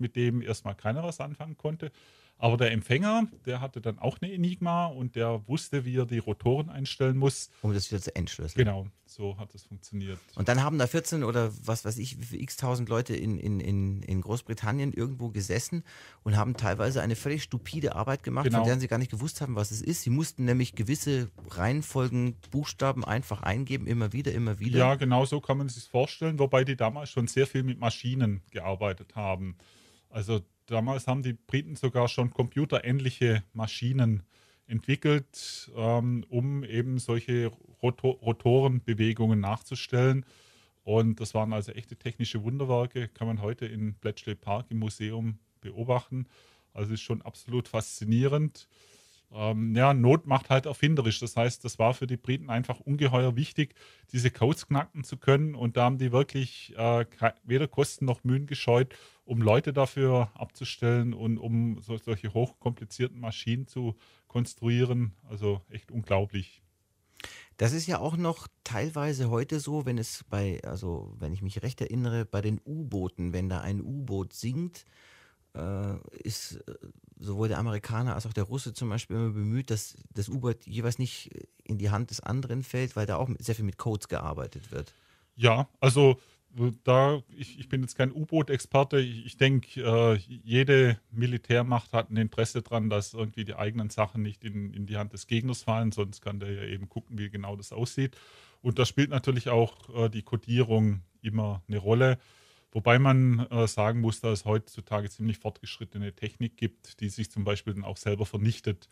mit dem erstmal keiner was anfangen konnte. Aber der Empfänger, der hatte dann auch eine Enigma und der wusste, wie er die Rotoren einstellen muss. Um das wieder zu entschlüsseln. Genau, so hat das funktioniert. Und dann haben da 14 oder was weiß ich, x-tausend Leute in, in, in, Großbritannien irgendwo gesessen und haben teilweise eine völlig stupide Arbeit gemacht, genau. von der sie gar nicht gewusst haben, was es ist. Sie mussten nämlich gewisse Reihenfolgen, Buchstaben einfach eingeben, immer wieder, immer wieder. Ja, genau so kann man sich vorstellen, wobei die damals schon sehr viel mit Maschinen gearbeitet haben. Also damals haben die Briten sogar schon computerähnliche Maschinen entwickelt, ähm, um eben solche Rotor Rotorenbewegungen nachzustellen. Und das waren also echte technische Wunderwerke, kann man heute in Bletchley Park im Museum beobachten. Also ist schon absolut faszinierend ähm, ja, Not macht halt erfinderisch. Das heißt, das war für die Briten einfach ungeheuer wichtig, diese Codes knacken zu können. Und da haben die wirklich äh, weder Kosten noch Mühen gescheut, um Leute dafür abzustellen und um so, solche hochkomplizierten Maschinen zu konstruieren. Also echt unglaublich. Das ist ja auch noch teilweise heute so, wenn es bei, also wenn ich mich recht erinnere, bei den U-Booten, wenn da ein U-Boot sinkt äh, ist äh, sowohl der Amerikaner als auch der Russe zum Beispiel immer bemüht, dass das U-Boot jeweils nicht in die Hand des anderen fällt, weil da auch sehr viel mit Codes gearbeitet wird. Ja, also äh, da, ich, ich bin jetzt kein U-Boot-Experte. Ich, ich denke, äh, jede Militärmacht hat ein Interesse daran, dass irgendwie die eigenen Sachen nicht in, in die Hand des Gegners fallen, sonst kann der ja eben gucken, wie genau das aussieht. Und da spielt natürlich auch äh, die Codierung immer eine Rolle. Wobei man äh, sagen muss, dass es heutzutage ziemlich fortgeschrittene Technik gibt, die sich zum Beispiel dann auch selber vernichtet.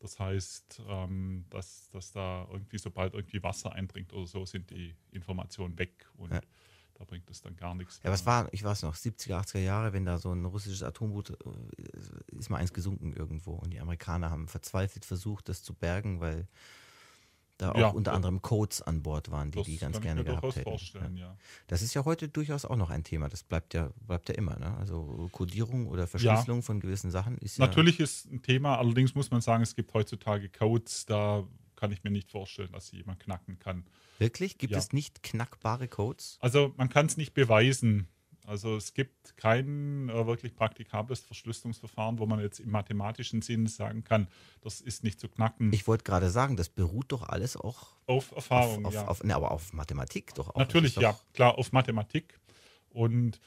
Das heißt, ähm, dass, dass da irgendwie, sobald irgendwie Wasser eindringt oder so, sind die Informationen weg und ja. da bringt es dann gar nichts. Mehr. Ja, was war, ich weiß noch, 70er, 80er Jahre, wenn da so ein russisches Atomboot äh, ist mal eins gesunken irgendwo und die Amerikaner haben verzweifelt versucht, das zu bergen, weil da auch ja, unter ja. anderem Codes an Bord waren, die das die ganz gerne gehabt hätten. Ja. Das ist ja heute durchaus auch noch ein Thema. Das bleibt ja, bleibt ja immer. Ne? Also Codierung oder Verschlüsselung von gewissen Sachen ist Natürlich ist ein Thema, allerdings muss man sagen, es gibt heutzutage Codes, da kann ich mir nicht vorstellen, dass sie jemand knacken kann. Wirklich? Gibt es nicht knackbare Codes? Also man kann es nicht beweisen. Also es gibt kein äh, wirklich praktikables Verschlüsselungsverfahren, wo man jetzt im mathematischen Sinn sagen kann, das ist nicht zu knacken. Ich wollte gerade sagen, das beruht doch alles auch auf Erfahrung, auf, auf, ja. Auf, ne, aber auf Mathematik doch auch. Natürlich, doch ja, klar, auf Mathematik. Und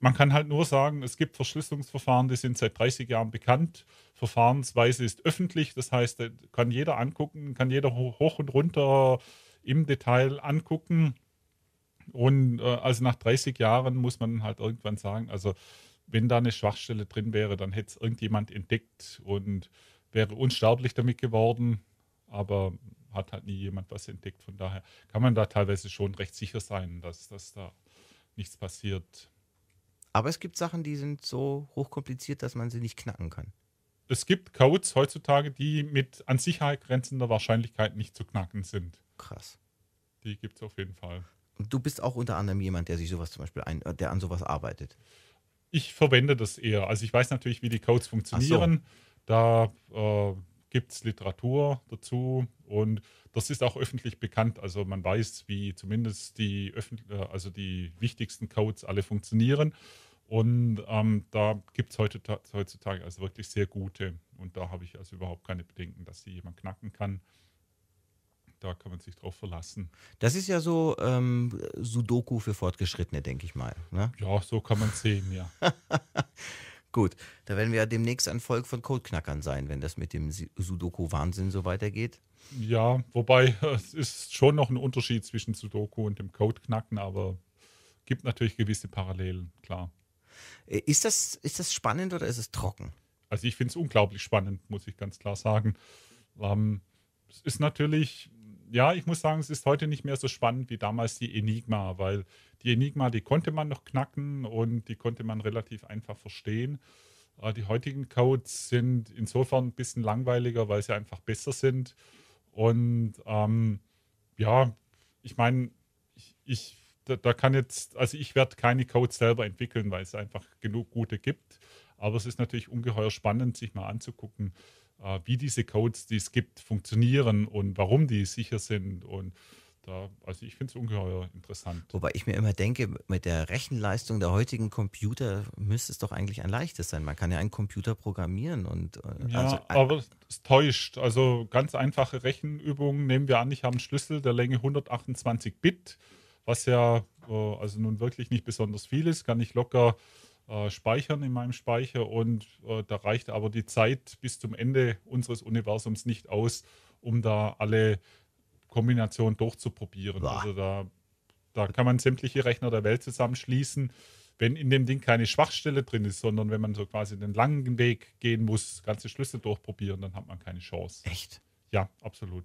man kann halt nur sagen, es gibt Verschlüsselungsverfahren, die sind seit 30 Jahren bekannt. Verfahrensweise ist öffentlich, das heißt, kann jeder angucken, kann jeder hoch und runter im Detail angucken. Und äh, also nach 30 Jahren muss man halt irgendwann sagen, also wenn da eine Schwachstelle drin wäre, dann hätte es irgendjemand entdeckt und wäre unsterblich damit geworden. Aber hat halt nie jemand was entdeckt. Von daher kann man da teilweise schon recht sicher sein, dass, dass da nichts passiert. Aber es gibt Sachen, die sind so hochkompliziert, dass man sie nicht knacken kann. Es gibt Codes heutzutage, die mit an Sicherheit grenzender Wahrscheinlichkeit nicht zu knacken sind. Krass. Die gibt es auf jeden Fall. Du bist auch unter anderem jemand, der sich sowas zum Beispiel ein, äh, der an sowas arbeitet. Ich verwende das eher. Also ich weiß natürlich, wie die Codes funktionieren. So. Da äh, gibt es Literatur dazu und das ist auch öffentlich bekannt. Also man weiß, wie zumindest die, äh, also die wichtigsten Codes alle funktionieren. Und ähm, da gibt es heutzutage also wirklich sehr gute. Und da habe ich also überhaupt keine Bedenken, dass sie jemand knacken kann da kann man sich drauf verlassen. Das ist ja so ähm, Sudoku für Fortgeschrittene, denke ich mal. Ne? Ja, so kann man sehen, ja. Gut, da werden wir ja demnächst ein Volk von Codeknackern sein, wenn das mit dem Sudoku-Wahnsinn so weitergeht. Ja, wobei es ist schon noch ein Unterschied zwischen Sudoku und dem Codeknacken, aber gibt natürlich gewisse Parallelen, klar. Äh, ist das, ist das spannend oder ist es trocken? Also ich finde es unglaublich spannend, muss ich ganz klar sagen. Ähm, es ist natürlich ja, ich muss sagen, es ist heute nicht mehr so spannend wie damals die Enigma, weil die Enigma, die konnte man noch knacken und die konnte man relativ einfach verstehen. Äh, die heutigen Codes sind insofern ein bisschen langweiliger, weil sie einfach besser sind. Und ähm, ja, ich meine, ich, ich da, da, kann jetzt, also ich werde keine Codes selber entwickeln, weil es einfach genug gute gibt. Aber es ist natürlich ungeheuer spannend, sich mal anzugucken, äh, wie diese Codes, die es gibt, funktionieren und warum die sicher sind. Und da, also ich finde es ungeheuer interessant. Wobei ich mir immer denke, mit der Rechenleistung der heutigen Computer müsste es doch eigentlich ein leichtes sein. Man kann ja einen Computer programmieren und äh, ja, also, aber es täuscht. Also ganz einfache Rechenübungen nehmen wir an, ich habe einen Schlüssel der Länge 128 Bit, was ja äh, also nun wirklich nicht besonders viel ist, kann ich locker äh, speichern in meinem Speicher und äh, da reicht aber die Zeit bis zum Ende unseres Universums nicht aus, um da alle Kombinationen durchzuprobieren. Boah. Also da, da kann man sämtliche Rechner der Welt zusammenschließen wenn in dem Ding keine Schwachstelle drin ist, sondern wenn man so quasi den langen Weg gehen muss, ganze Schlüssel durchprobieren, dann hat man keine Chance. Echt? Ja, absolut.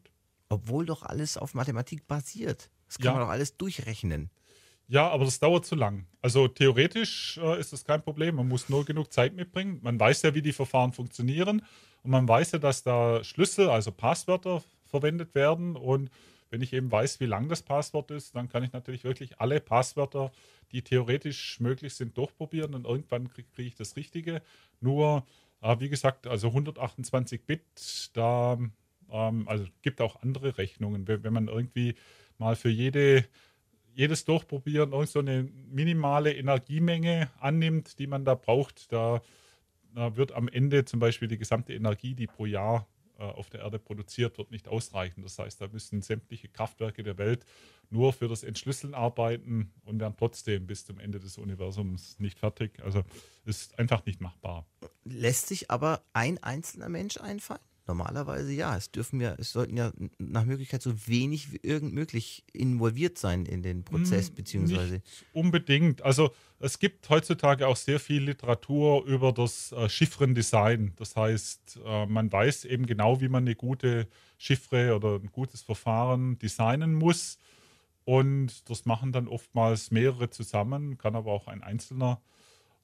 Obwohl doch alles auf Mathematik basiert. Das kann ja. man doch alles durchrechnen. Ja, aber das dauert zu lang. Also theoretisch äh, ist das kein Problem. Man muss nur genug Zeit mitbringen. Man weiß ja, wie die Verfahren funktionieren und man weiß ja, dass da Schlüssel, also Passwörter verwendet werden. Und wenn ich eben weiß, wie lang das Passwort ist, dann kann ich natürlich wirklich alle Passwörter, die theoretisch möglich sind, durchprobieren und irgendwann kriege krieg ich das Richtige. Nur, äh, wie gesagt, also 128 Bit, da ähm, also gibt auch andere Rechnungen. Wenn, wenn man irgendwie mal für jede jedes Durchprobieren irgend so eine minimale Energiemenge annimmt, die man da braucht, da, da, wird am Ende zum Beispiel die gesamte Energie, die pro Jahr äh, auf der Erde produziert wird, nicht ausreichen. Das heißt, da müssen sämtliche Kraftwerke der Welt nur für das Entschlüsseln arbeiten und werden trotzdem bis zum Ende des Universums nicht fertig. Also ist einfach nicht machbar. Lässt sich aber ein einzelner Mensch einfallen? Normalerweise ja. Es dürfen ja, es sollten ja nach Möglichkeit so wenig wie irgend möglich involviert sein in den hm, Prozess, hm, beziehungsweise. unbedingt. Also es gibt heutzutage auch sehr viel Literatur über das äh, Chiffrendesign. Das heißt, äh, man weiß eben genau, wie man eine gute Chiffre oder ein gutes Verfahren designen muss. Und das machen dann oftmals mehrere zusammen, kann aber auch ein Einzelner.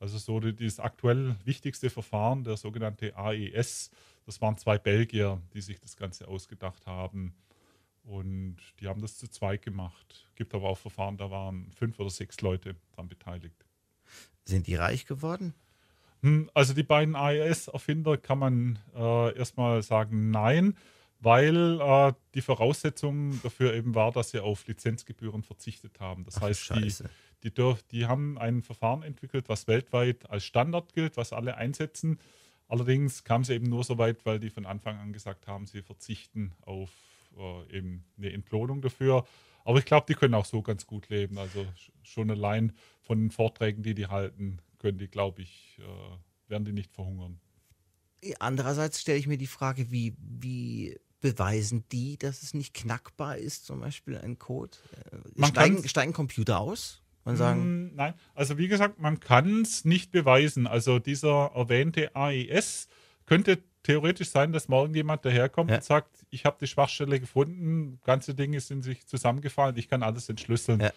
Also so das aktuell wichtigste Verfahren, der sogenannte AES, das waren zwei Belgier, die sich das Ganze ausgedacht haben. Und die haben das zu zweit gemacht. Gibt aber auch Verfahren, da waren fünf oder sechs Leute daran beteiligt. Sind die reich geworden? Hm, also die beiden AES-Erfinder kann man äh, erstmal sagen, nein, weil äh, die Voraussetzung dafür eben war, dass sie auf Lizenzgebühren verzichtet haben. Das Ach, heißt, die, die, die haben ein Verfahren entwickelt, was weltweit als Standard gilt, was alle einsetzen. Allerdings kam es eben nur so weit, weil die von Anfang an gesagt haben, sie verzichten auf äh, eben eine Entlohnung dafür. Aber ich glaube, die können auch so ganz gut leben. Also schon allein von den Vorträgen, die die halten, können die, glaube ich, äh, werden die nicht verhungern. Andererseits stelle ich mir die Frage, wie, wie beweisen die, dass es nicht knackbar ist, zum Beispiel ein Code? Äh, steigen, steigen Computer aus? und sagen. Mm, nein, also wie gesagt, man kann es nicht beweisen. Also dieser erwähnte AES könnte theoretisch sein, dass morgen jemand daherkommt ja. und sagt, ich habe die Schwachstelle gefunden, ganze Dinge sind sich zusammengefallen, ich kann alles entschlüsseln. Ja.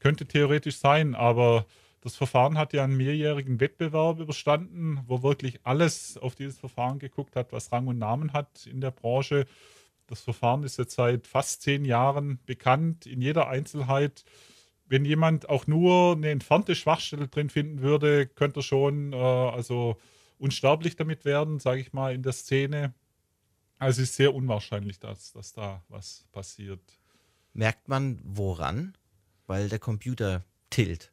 Könnte theoretisch sein, aber das Verfahren hat ja einen mehrjährigen Wettbewerb überstanden, wo wirklich alles auf dieses Verfahren geguckt hat, was Rang und Namen hat in der Branche. Das Verfahren ist jetzt seit fast zehn Jahren bekannt, in jeder Einzelheit wenn jemand auch nur eine entfernte Schwachstelle drin finden würde, könnte er schon äh, also unsterblich damit werden, sage ich mal, in der Szene. Also ist sehr unwahrscheinlich, dass, dass da was passiert. Merkt man woran? Weil der Computer tilt.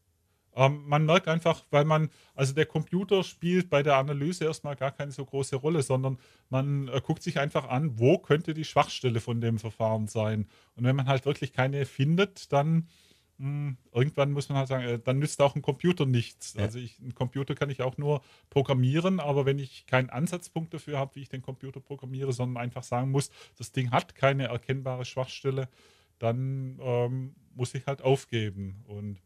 Ähm, man merkt einfach, weil man, also der Computer spielt bei der Analyse erstmal gar keine so große Rolle, sondern man äh, guckt sich einfach an, wo könnte die Schwachstelle von dem Verfahren sein. Und wenn man halt wirklich keine findet, dann hm, irgendwann muss man halt sagen, äh, dann nützt auch ein Computer nichts. Ja. Also ich, ein Computer kann ich auch nur programmieren, aber wenn ich keinen Ansatzpunkt dafür habe, wie ich den Computer programmiere, sondern einfach sagen muss, das Ding hat keine erkennbare Schwachstelle, dann ähm, muss ich halt aufgeben. Und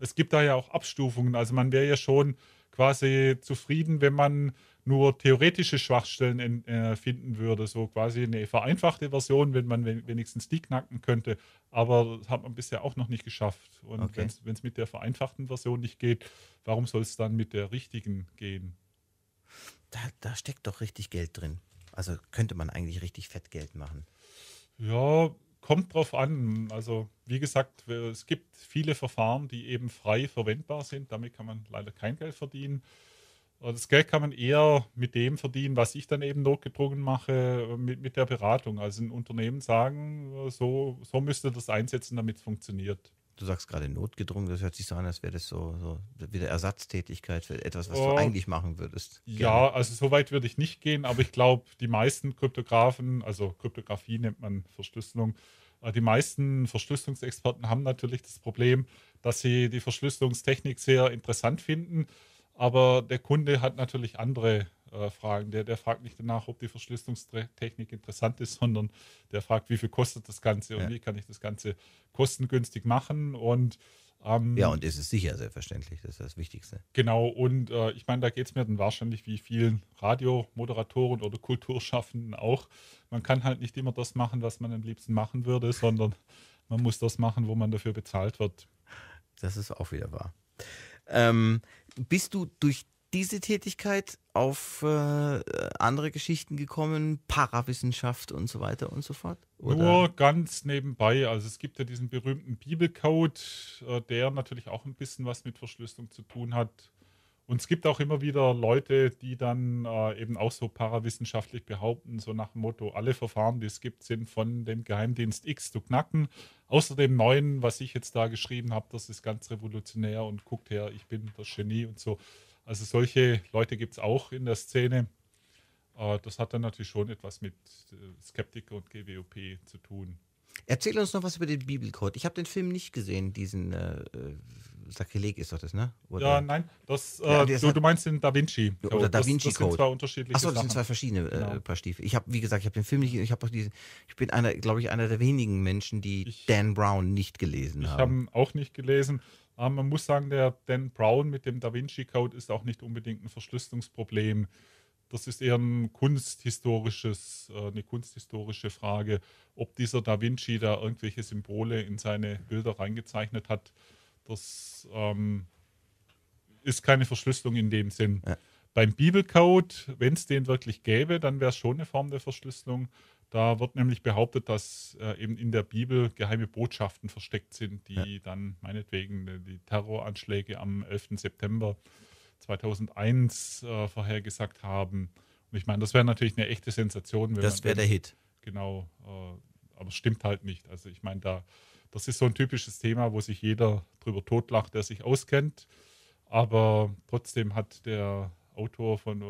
es gibt da ja auch Abstufungen. Also man wäre ja schon quasi zufrieden, wenn man nur theoretische Schwachstellen in, äh, finden würde. So quasi eine vereinfachte Version, wenn man wenigstens die knacken könnte. Aber das hat man bisher auch noch nicht geschafft. Und okay. wenn es mit der vereinfachten Version nicht geht, warum soll es dann mit der richtigen gehen? Da, da steckt doch richtig Geld drin. Also könnte man eigentlich richtig fett Geld machen. Ja, kommt drauf an. Also, wie gesagt, es gibt viele Verfahren, die eben frei verwendbar sind. Damit kann man leider kein Geld verdienen das Geld kann man eher mit dem verdienen, was ich dann eben notgedrungen mache, äh, mit, mit der Beratung. Also ein Unternehmen sagen, äh, so, so müsste das einsetzen, damit es funktioniert. Du sagst gerade notgedrungen, das hört sich so an, als wäre das so, so wieder Ersatztätigkeit für etwas, was oh, du eigentlich machen würdest. Gerne. Ja, also so weit würde ich nicht gehen, aber ich glaube, die meisten Kryptografen, also Kryptografie nennt man Verschlüsselung, äh, die meisten Verschlüsselungsexperten haben natürlich das Problem, dass sie die Verschlüsselungstechnik sehr interessant finden aber der Kunde hat natürlich andere äh, Fragen. Der, der fragt nicht danach, ob die Verschlüsselungstechnik interessant ist, sondern der fragt, wie viel kostet das Ganze und ja. wie kann ich das Ganze kostengünstig machen. Und ähm, ja, und ist es sicher, selbstverständlich, das ist das Wichtigste. Genau, und äh, ich meine, da geht es mir dann wahrscheinlich wie vielen Radiomoderatoren oder Kulturschaffenden auch. Man kann halt nicht immer das machen, was man am liebsten machen würde, sondern man muss das machen, wo man dafür bezahlt wird. Das ist auch wieder wahr. Ähm, bist du durch diese Tätigkeit auf äh, andere Geschichten gekommen, Parawissenschaft und so weiter und so fort? Oder? Nur ganz nebenbei. Also es gibt ja diesen berühmten Bibelcode, äh, der natürlich auch ein bisschen was mit Verschlüsselung zu tun hat. Und es gibt auch immer wieder Leute, die dann äh, eben auch so parawissenschaftlich behaupten, so nach dem Motto, alle Verfahren, die es gibt, sind von dem Geheimdienst X zu knacken. Außer dem neuen, was ich jetzt da geschrieben habe, das ist ganz revolutionär und guckt her, ich bin das Genie und so. Also solche Leute gibt es auch in der Szene. Äh, das hat dann natürlich schon etwas mit äh, Skeptiker und GWOP zu tun. Erzähl uns noch was über den Bibelcode. Ich habe den Film nicht gesehen, diesen äh, äh Sakrileg ist doch das, ne? Oder ja, nein, das, äh, ja, du, du, meinst den Da Vinci. Oder ja, Da Vinci das, Code. Das sind zwei unterschiedliche Achso, das Sachen. sind zwei verschiedene äh, genau. Paar Stiefel. Ich habe, wie gesagt, ich habe den Film nicht, ich habe auch diese, ich bin einer, glaube ich, einer der wenigen Menschen, die ich, Dan Brown nicht gelesen ich haben. Ich habe auch nicht gelesen. Aber man muss sagen, der Dan Brown mit dem Da Vinci Code ist auch nicht unbedingt ein Verschlüsselungsproblem. Das ist eher ein kunsthistorisches, äh, eine kunsthistorische Frage, ob dieser Da Vinci da irgendwelche Symbole in seine Bilder reingezeichnet hat das ähm, ist keine Verschlüsselung in dem Sinn. Ja. Beim Bibelcode, wenn es den wirklich gäbe, dann wäre es schon eine Form der Verschlüsselung. Da wird nämlich behauptet, dass äh, eben in der Bibel geheime Botschaften versteckt sind, die ja. dann meinetwegen äh, die Terroranschläge am 11. September 2001 äh, vorhergesagt haben. Und ich meine, das wäre natürlich eine echte Sensation. das wäre der Hit. Genau, äh, aber stimmt halt nicht. Also ich meine, da das ist so ein typisches Thema, wo sich jeder drüber totlacht, der sich auskennt. Aber trotzdem hat der Autor von